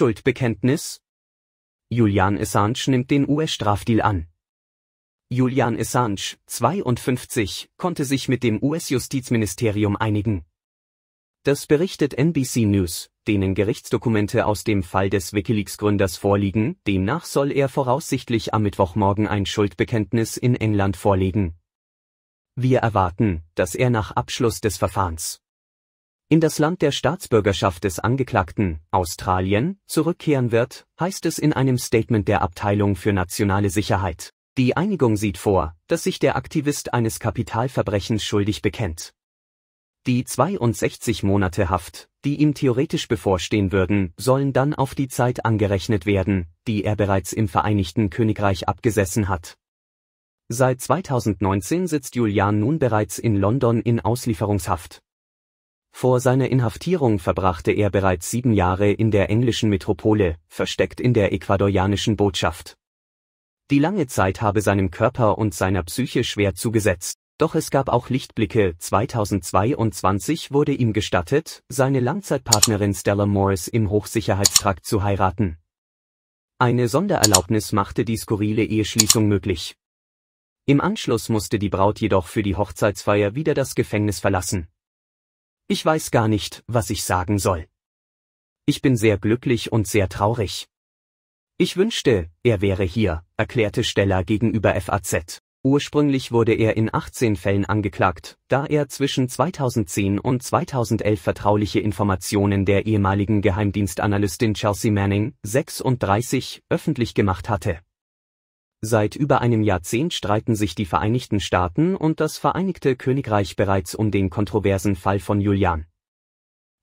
Schuldbekenntnis? Julian Assange nimmt den US-Strafdeal an. Julian Assange, 52, konnte sich mit dem US-Justizministerium einigen. Das berichtet NBC News, denen Gerichtsdokumente aus dem Fall des Wikileaks-Gründers vorliegen, demnach soll er voraussichtlich am Mittwochmorgen ein Schuldbekenntnis in England vorlegen. Wir erwarten, dass er nach Abschluss des Verfahrens in das Land der Staatsbürgerschaft des Angeklagten, Australien, zurückkehren wird, heißt es in einem Statement der Abteilung für nationale Sicherheit. Die Einigung sieht vor, dass sich der Aktivist eines Kapitalverbrechens schuldig bekennt. Die 62 Monate Haft, die ihm theoretisch bevorstehen würden, sollen dann auf die Zeit angerechnet werden, die er bereits im Vereinigten Königreich abgesessen hat. Seit 2019 sitzt Julian nun bereits in London in Auslieferungshaft. Vor seiner Inhaftierung verbrachte er bereits sieben Jahre in der englischen Metropole, versteckt in der ecuadorianischen Botschaft. Die lange Zeit habe seinem Körper und seiner Psyche schwer zugesetzt, doch es gab auch Lichtblicke. 2022 wurde ihm gestattet, seine Langzeitpartnerin Stella Morris im Hochsicherheitstrakt zu heiraten. Eine Sondererlaubnis machte die skurrile Eheschließung möglich. Im Anschluss musste die Braut jedoch für die Hochzeitsfeier wieder das Gefängnis verlassen. Ich weiß gar nicht, was ich sagen soll. Ich bin sehr glücklich und sehr traurig. Ich wünschte, er wäre hier, erklärte Steller gegenüber FAZ. Ursprünglich wurde er in 18 Fällen angeklagt, da er zwischen 2010 und 2011 vertrauliche Informationen der ehemaligen Geheimdienstanalystin Chelsea Manning, 36, öffentlich gemacht hatte. Seit über einem Jahrzehnt streiten sich die Vereinigten Staaten und das Vereinigte Königreich bereits um den kontroversen Fall von Julian.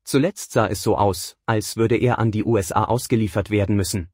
Zuletzt sah es so aus, als würde er an die USA ausgeliefert werden müssen